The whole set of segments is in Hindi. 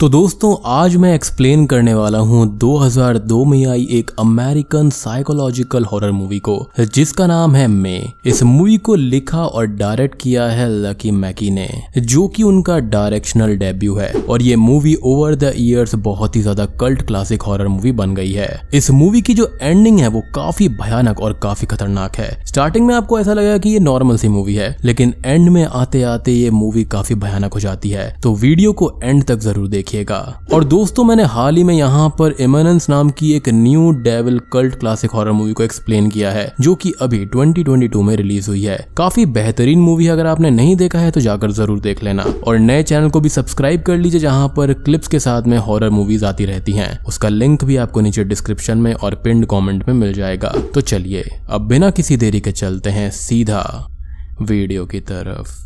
तो दोस्तों आज मैं एक्सप्लेन करने वाला हूं 2002 में आई एक अमेरिकन साइकोलॉजिकल हॉरर मूवी को जिसका नाम है मे इस मूवी को लिखा और डायरेक्ट किया है लकी मैकी ने जो कि उनका डायरेक्शनल डेब्यू है और ये मूवी ओवर द इयर्स बहुत ही ज्यादा कल्ट क्लासिक हॉरर मूवी बन गई है इस मूवी की जो एंडिंग है वो काफी भयानक और काफी खतरनाक है स्टार्टिंग में आपको ऐसा लगेगा की ये नॉर्मल सी मूवी है लेकिन एंड में आते आते ये मूवी काफी भयानक हो जाती है तो वीडियो को एंड तक जरूर देखिए देखिएगा और दोस्तों मैंने हाल ही में यहाँ पर इमनेंस नाम की एक न्यू डेवल कल्ट क्लासिक हॉरर मूवी को एक्सप्लेन किया है जो की अभी 2022 में रिलीज हुई है काफी बेहतरीन मूवी अगर आपने नहीं देखा है तो जाकर जरूर देख लेना और नए चैनल को भी सब्सक्राइब कर लीजिए जहाँ पर क्लिप्स के साथ में हॉरर मूवीज आती रहती है उसका लिंक भी आपको नीचे डिस्क्रिप्शन में और पिंड कॉमेंट में मिल जाएगा तो चलिए अब बिना किसी देरी के चलते हैं सीधा वीडियो की तरफ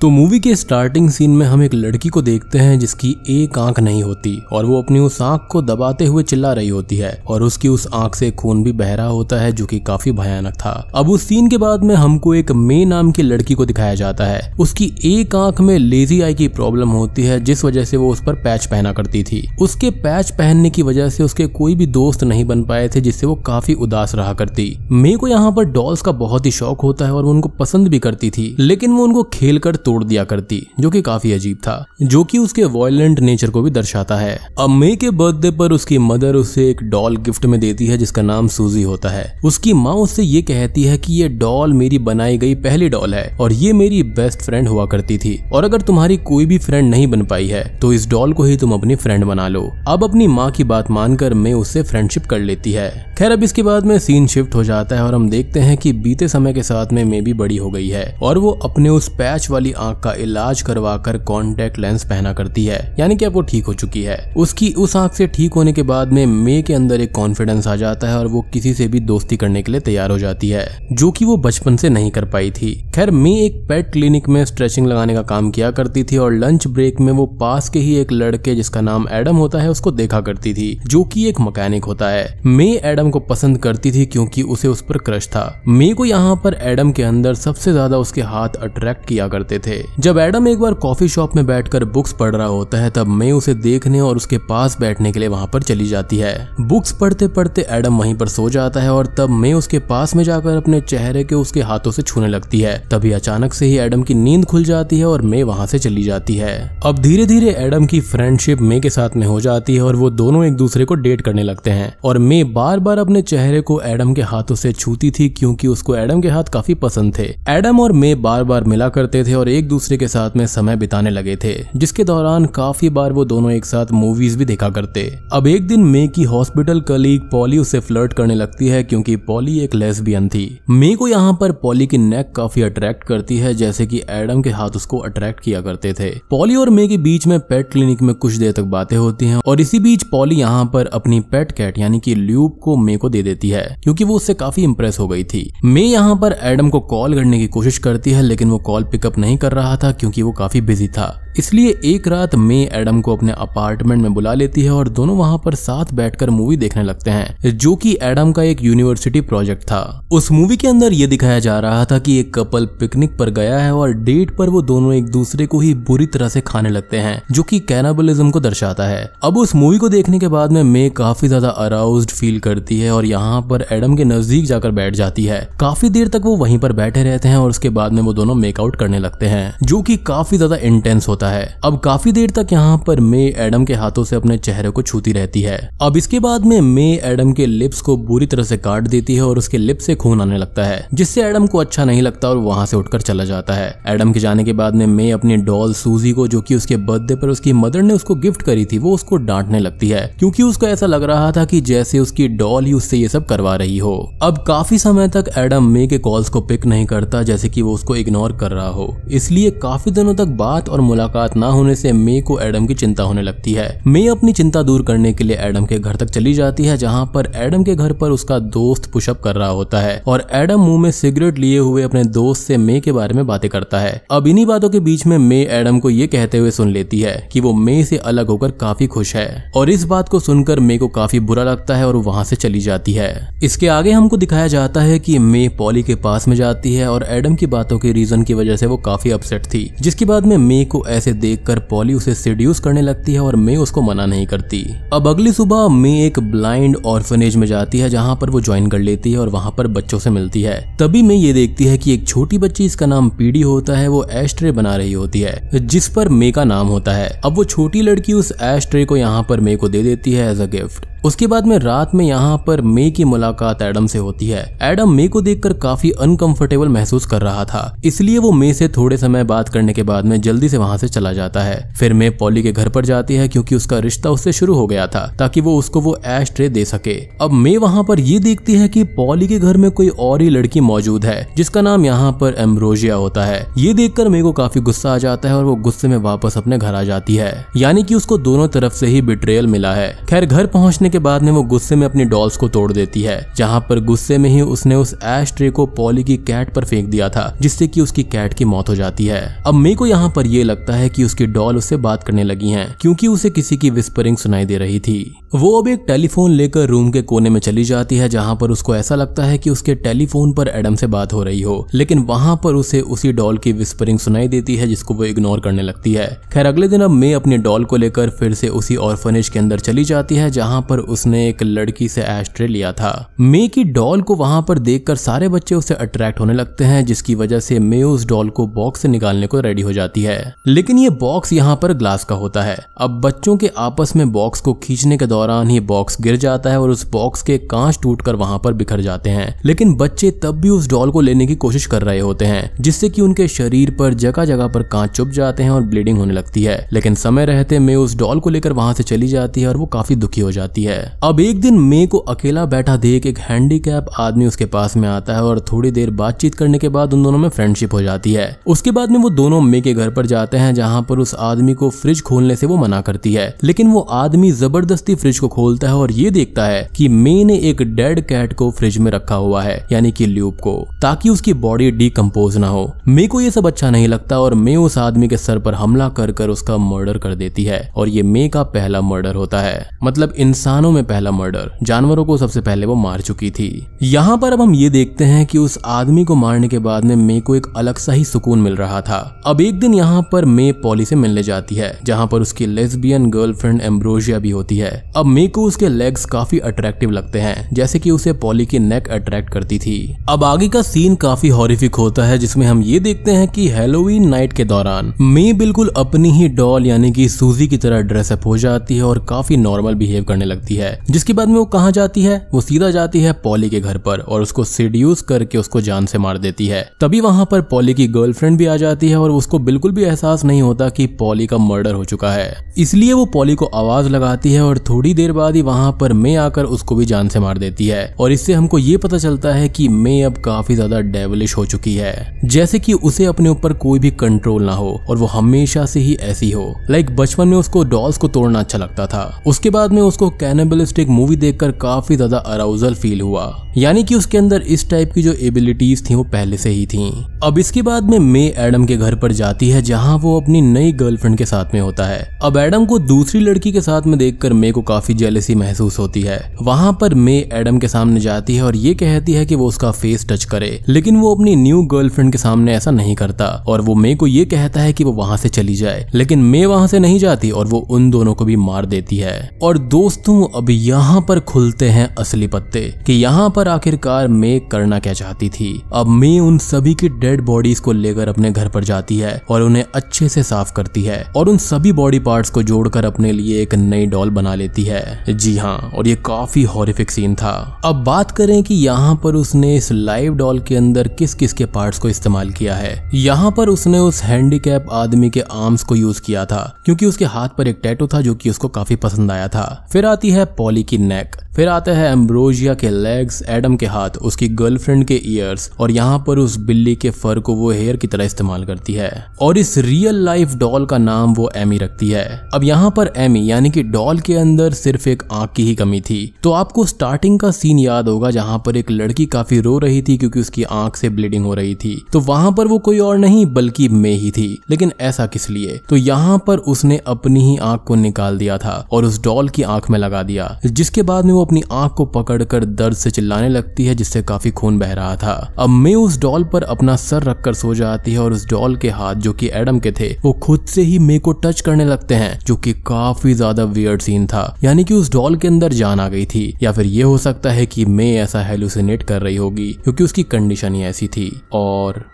तो मूवी के स्टार्टिंग सीन में हम एक लड़की को देखते हैं जिसकी एक आंख नहीं होती और वो अपनी उस आंख को दबाते हुए चिल्ला रही होती है और उसकी उस आंख से खून भी बह रहा होता है जो कि काफी भयानक था अब उस सीन के बाद में हमको एक मे नाम की लड़की को दिखाया जाता है उसकी एक आंख में लेजी आई की प्रॉब्लम होती है जिस वजह से वो उस पर पैच पहना करती थी उसके पैच पहनने की वजह से उसके कोई भी दोस्त नहीं बन पाए थे जिससे वो काफी उदास रहा करती मे को यहाँ पर डॉल्स का बहुत ही शौक होता है और वो उनको पसंद भी करती थी लेकिन वो उनको खेल कर तोड़ दिया करती जो कि काफी अजीब था जो कि उसके वॉयलेंट नेचर को भी दर्शाता है अब मे के बर्थडे पर उसकी मदर उसे एक डॉल गिफ्ट में देती है जिसका नाम सूजी होता है उसकी माँ उससे ये कहती है की ये डॉल मेरी बनाई गई पहली डॉल है और ये मेरी बेस्ट फ्रेंड हुआ करती थी और अगर तुम्हारी कोई भी फ्रेंड नहीं बन पाई है तो इस डॉल को ही तुम अपनी फ्रेंड बना लो अब अपनी माँ की बात मानकर मैं उससे फ्रेंडशिप कर लेती है खैर अब इसके बाद में सीन शिफ्ट हो जाता है और हम देखते हैं कि बीते समय के साथ में मे भी बड़ी हो गई है और वो अपने उस पैच वाली आंख का इलाज करवा कर कॉन्टेक्ट लेंस पहना करती है यानी कि अब वो ठीक हो चुकी है उसकी उस आंख से ठीक होने के बाद में मे के अंदर एक कॉन्फिडेंस आ जाता है और वो किसी से भी दोस्ती करने के लिए तैयार हो जाती है जो की वो बचपन से नहीं कर पाई थी खैर मे एक पेट क्लिनिक में स्ट्रेचिंग लगाने का काम किया करती थी और लंच ब्रेक में वो पास के ही एक लड़के जिसका नाम एडम होता है उसको देखा करती थी जो की एक मकैनिक होता है मे एडम को पसंद करती थी क्योंकि उसे उस पर क्रश था मे को यहाँ पर एडम के अंदर सबसे ज्यादा उसके हाथ अट्रैक्ट किया करते थे थे जब एडम एक बार कॉफी शॉप में बैठकर बुक्स पढ़ रहा होता है तब मैं उसे देखने और उसके पास बैठने के लिए वहाँ पर चली जाती है बुक्स पढ़ते पढ़ते एडम वहीं पर सो जाता है और तब मैं उसके पास में जाकर अपने चेहरे के उसके हाथों से छूने लगती है तभी अचानक से ही एडम की नींद खुल जाती है और मैं वहाँ से चली जाती है अब धीरे धीरे एडम की फ्रेंडशिप मे के साथ में हो जाती है और वो दोनों एक दूसरे को डेट करने लगते हैं और मे बार बार अपने चेहरे को एडम के हाथों से छूती थी क्योंकि उसको एडम के हाथ काफी पसंद थे एडम और मे बार बार मिला करते थे और एक दूसरे के साथ में समय बिताने लगे थे जिसके दौरान काफी बार वो दोनों एक साथ मूवीज भी देखा करते अब एक दिन मे की हॉस्पिटल कलीग पॉली उसे फ्लर्ट करने लगती है क्योंकि पॉली एक लेसबियन थी मे को यहाँ पर पॉली की नेक काफी अट्रैक्ट करती है जैसे कि एडम के हाथ उसको अट्रैक्ट किया करते थे पॉली और मे के बीच में पेट क्लिनिक में कुछ देर तक बातें होती हैं और इसी बीच पॉली यहाँ पर अपनी पेट कैट यानी कि ल्यूब को मे को दे देती है क्योंकि वो उससे काफी इंप्रेस हो गई थी मे यहाँ पर एडम को कॉल करने की कोशिश करती है लेकिन वो कॉल पिकअप नहीं कर कर रहा था क्योंकि वो काफ़ी बिजी था इसलिए एक रात मे एडम को अपने अपार्टमेंट में बुला लेती है और दोनों वहां पर साथ बैठकर मूवी देखने लगते हैं जो कि एडम का एक यूनिवर्सिटी प्रोजेक्ट था उस मूवी के अंदर ये दिखाया जा रहा था कि एक कपल पिकनिक पर गया है और डेट पर वो दोनों एक दूसरे को ही बुरी तरह से खाने लगते हैं जो कि कैनाबलिज्म को दर्शाता है अब उस मूवी को देखने के बाद में मे काफी ज्यादा अराउज फील करती है और यहाँ पर एडम के नजदीक जाकर बैठ जाती है काफी देर तक वो वहीं पर बैठे रहते हैं और उसके बाद में वो दोनों मेकआउट करने लगते हैं जो की काफी ज्यादा इंटेंस होता है जाता है अब काफी देर तक यहाँ पर मे एडम के हाथों से अपने चेहरे को छूती रहती है अब इसके बाद में मे एडम के लिप्स को बुरी तरह से काट देती है और उसके लिप्स से खून आने लगता है जिससे एडम को अच्छा नहीं लगता और वहां से उठकर चला जाता है एडम के जाने के बाद में मे अपनी डॉल सूजी को जो की उसके बर्थडे पर उसकी मदर ने उसको गिफ्ट करी थी वो उसको डांटने लगती है क्यूँकी उसको ऐसा लग रहा था की जैसे उसकी डॉल ही उससे ये सब करवा रही हो अब काफी समय तक एडम मे के कॉल्स को पिक नहीं करता जैसे की वो उसको इग्नोर कर रहा हो इसलिए काफी दिनों तक बात और मुलाकात मुलाकात ना होने से मे को एडम की चिंता होने लगती है मे अपनी चिंता दूर करने के लिए एडम के घर तक चली जाती है जहाँ पर एडम के घर पर उसका दोस्त पुशअप कर रहा होता है और एडम मुंह में सिगरेट लिए हुए अपने दोस्त से मे के बारे में बातें करता है अब इन्हीं बातों के बीच में मे एडम को ये कहते हुए सुन लेती है कि वो मे से अलग होकर काफी खुश है और इस बात को सुनकर मे को काफी बुरा लगता है और वहां से चली जाती है इसके आगे हमको दिखाया जाता है कि मे पॉली के पास में जाती है और एडम की बातों के रीजन की वजह से वो काफी अपसेट थी जिसके बाद में मे को ऐसे देखकर पॉली उसे सिड्यूस करने लगती है और मे उसको मना नहीं करती अब अगली सुबह मे एक ब्लाइंड ऑर्फनेज में जाती है जहाँ पर वो ज्वाइन कर लेती है और वहाँ पर बच्चों से मिलती है तभी मे ये देखती है की एक छोटी बच्ची इसका नाम पीडी होता है वो एस्ट्रे बना रही होती है जिस पर मे का नाम होता है अब वो छोटी लड़की उस एस्ट्रे को यहाँ पर मे को दे देती है एज अ गिफ्ट उसके बाद में रात में यहाँ पर मे की मुलाकात एडम से होती है एडम मे को देखकर काफी अनकंफर्टेबल महसूस कर रहा था इसलिए वो मे से थोड़े समय बात करने के बाद में जल्दी से वहां से चला जाता है फिर मे पॉली के घर पर जाती है क्योंकि उसका रिश्ता उससे शुरू हो गया था ताकि वो उसको वो एश ट्रे दे सके अब मे वहां पर ये देखती है की पॉली के घर में कोई और ही लड़की मौजूद है जिसका नाम यहाँ पर एम्ब्रोजिया होता है ये देखकर मे को काफी गुस्सा आ जाता है और वो गुस्से में वापस अपने घर आ जाती है यानी कि उसको दोनों तरफ से ही बिट्रेयल मिला है खैर घर पहुंचने के के बाद में वो गुस्से में अपनी डॉल्स को तोड़ देती है जहाँ पर गुस्से में ही उसने उस एश ट्रे को पॉली की कैट पर फेंक दिया था जिससे की उसकी कैट की मौत हो जाती है अब मे को यहाँ पर ये लगता है की उसकी डॉल उससे बात करने लगी है क्यूँकी उसे किसी की विस्परिंग सुनाई दे रही थी वो अब एक टेलीफोन लेकर रूम के कोने में चली जाती है जहाँ पर उसको ऐसा लगता है कि उसके टेलीफोन पर एडम से बात हो रही हो लेकिन वहां पर उसे उसी डॉल की विस्परिंग सुनाई देती है जिसको वो इग्नोर करने लगती है खैर अगले दिन अब मे अपने डॉल को लेकर फिर से उसी ऑर्फनेज के अंदर चली जाती है जहाँ पर पर उसने एक लड़की से एस्ट्रे लिया था मे की डॉल को वहां पर देखकर सारे बच्चे उसे अट्रैक्ट होने लगते हैं जिसकी वजह से मे उस डॉल को बॉक्स से निकालने को रेडी हो जाती है लेकिन ये बॉक्स यहाँ पर ग्लास का होता है अब बच्चों के आपस में बॉक्स को खींचने के दौरान ही बॉक्स गिर जाता है और उस बॉक्स के कांच टूट कर वहां पर बिखर जाते हैं लेकिन बच्चे तब भी उस डॉल को लेने की कोशिश कर रहे होते हैं जिससे कि उनके शरीर पर जगह जगह पर कांच चुप जाते हैं और ब्लीडिंग होने लगती है लेकिन समय रहते मे उस डॉल को लेकर वहां से चली जाती है और वो काफी दुखी हो जाती है है अब एक दिन मे को अकेला बैठा देख एक हैंडीकैप आदमी उसके पास में आता है और थोड़ी देर बातचीत करने के बाद उन दोनों में फ्रेंडशिप हो जाती है उसके बाद में वो दोनों मे के घर पर जाते हैं जहाँ पर उस आदमी को फ्रिज खोलने से वो मना करती है लेकिन वो आदमी जबरदस्ती फ्रिज को खोलता है और ये देखता है कि मे ने एक डेड कैट को फ्रिज में रखा हुआ है यानी कि ल्यूब को ताकि उसकी बॉडी डीकम्पोज ना हो मे को ये सब अच्छा नहीं लगता और मे उस आदमी के सर पर हमला कर कर उसका मर्डर कर देती है और ये मे का पहला मर्डर होता है मतलब इंसान इंसानों में पहला मर्डर जानवरों को सबसे पहले वो मार चुकी थी यहाँ पर अब हम ये देखते हैं कि उस आदमी को मारने के बाद में मे को एक अलग सा ही सुकून मिल रहा था अब एक दिन यहाँ पर मे पॉली से मिलने जाती है जहाँ पर उसकी लेस्बियन गर्लफ्रेंड एम्ब्रोजिया भी होती है अब मे को उसके लेग्स काफी अट्रैक्टिव लगते हैं जैसे की उसे पॉली की नेक अट्रैक्ट करती थी अब आगे का सीन काफी हॉरिफिक होता है जिसमें हम ये देखते हैं कि हेलोवीन नाइट के दौरान मे बिल्कुल अपनी ही डॉल यानी कि सूजी की तरह ड्रेसअप हो जाती है और काफी नॉर्मल बिहेव करने लगती करती है जिसके बाद में वो कहा जाती है वो सीधा जाती है पॉली के घर पर और उसको सीड्यूस करके उसको जान से मार देती है तभी वहां पर पॉली की गर्लफ्रेंड भी आ जाती है और उसको बिल्कुल भी एहसास नहीं होता की पॉली का मर्डर हो चुका है इसलिए वो पॉली को आवाज लगाती है और थोड़ी देर बाद ही वहां पर मे आकर उसको भी जान से मार देती है और इससे हमको ये पता चलता है की मे अब काफी ज्यादा डेवलिश हो चुकी है जैसे की उसे अपने ऊपर कोई भी कंट्रोल ना हो और वो हमेशा से ही ऐसी हो लाइक बचपन में उसको डॉल्स को तोड़ना अच्छा लगता था उसके बाद में उसको कैन एनेबलिस्टिक मूवी देखकर काफी ज्यादा अराउजल फील हुआ यानी कि उसके अंदर इस टाइप की जो एबिलिटीज थी वो पहले से ही थी अब इसके बाद में मे एडम के घर पर जाती है जहाँ वो अपनी नई गर्लफ्रेंड के साथ में होता है अब एडम को दूसरी लड़की के साथ में देखकर मे को काफी जेलसी महसूस होती है वहां पर मे एडम के सामने जाती है और ये कहती है कि वो उसका फेस टच करे लेकिन वो अपनी न्यू गर्लफ्रेंड के सामने ऐसा नहीं करता और वो मे को ये कहता है कि वो वहां से चली जाए लेकिन मे वहां से नहीं जाती और वो उन दोनों को भी मार देती है और दोस्तों अब यहाँ पर खुलते हैं असली पत्ते कि यहाँ पर आखिरकार मे करना क्या चाहती थी अब मे उन सभी की डेड बॉडीज को लेकर अपने घर पर जाती है और उन्हें अच्छे से साफ करती है और उन सभी बॉडी पार्ट्स को जोड़कर अपने लिए एक नई डॉल बना लेती है जी हाँ और ये काफी हॉरिफिक सीन था अब बात करें कि यहाँ पर उसने इस लाइव डॉल के अंदर किस किस के पार्ट्स को इस्तेमाल किया है यहाँ पर उसने उस हैंडीकैप आदमी के आर्म्स को यूज किया था क्योंकि उसके हाथ पर एक टैटू था जो कि उसको काफी पसंद आया था फिर आती है है पॉली की नेक फिर आता है एम्ब्रोजिया के लेग्स एडम के हाथ उसकी गर्लफ्रेंड के ईयर्स और यहाँ पर उस बिल्ली के फर को वो हेयर की तरह इस्तेमाल करती है और इस रियल लाइफ डॉल का नाम वो एमी रखती है अब यहाँ पर एमी यानी कि डॉल के अंदर सिर्फ एक आंख की ही कमी थी तो आपको स्टार्टिंग का सीन याद होगा जहाँ पर एक लड़की काफी रो रही थी क्योंकि उसकी आंख से ब्लीडिंग हो रही थी तो वहां पर वो कोई और नहीं बल्कि मैं ही थी लेकिन ऐसा किस लिए तो यहाँ पर उसने अपनी ही आंख को निकाल दिया था और उस डॉल की आंख में लगा दिया जिसके बाद में वो अपनी आंख को पकड़कर दर्द से चिल्लाने लगती है जिससे काफी खून बह रहा था अब मे उस डॉल पर अपना सर रखकर सो जाती है और उस डॉल के हाथ जो कि एडम के थे वो खुद से ही मे को टच करने लगते हैं जो कि काफी ज्यादा वियर्ड सीन था यानी कि उस डॉल के अंदर जान आ गई थी या फिर ये हो सकता है कि मे ऐसा हेलुसिनेट कर रही होगी क्योंकि उसकी कंडीशन ही ऐसी थी और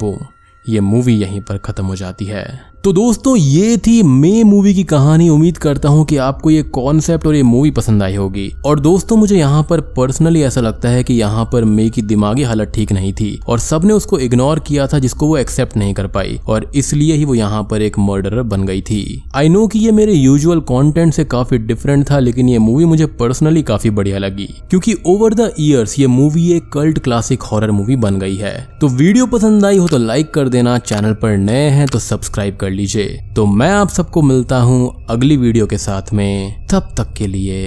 वो ये मूवी यहीं पर खत्म हो जाती है तो दोस्तों ये थी मे मूवी की कहानी उम्मीद करता हूँ कि आपको ये कॉन्सेप्ट और ये मूवी पसंद आई होगी और दोस्तों मुझे यहाँ पर पर्सनली ऐसा लगता है कि यहाँ पर मे की दिमागी हालत ठीक नहीं थी और सबने उसको इग्नोर किया था जिसको वो एक्सेप्ट नहीं कर पाई और इसलिए ही वो यहाँ पर एक मर्डरर बन गई थी आई नो की ये मेरे यूजल कॉन्टेंट से काफी डिफरेंट था लेकिन ये मूवी मुझे पर्सनली काफी बढ़िया लगी क्योंकि ओवर द ईयर्स ये मूवी एक कल्ट क्लासिक हॉरर मूवी बन गई है तो वीडियो पसंद आई हो तो लाइक कर देना चैनल पर नए हैं तो सब्सक्राइब कर कर लीजिए तो मैं आप सबको मिलता हूँ अगली वीडियो के साथ में तब तक के लिए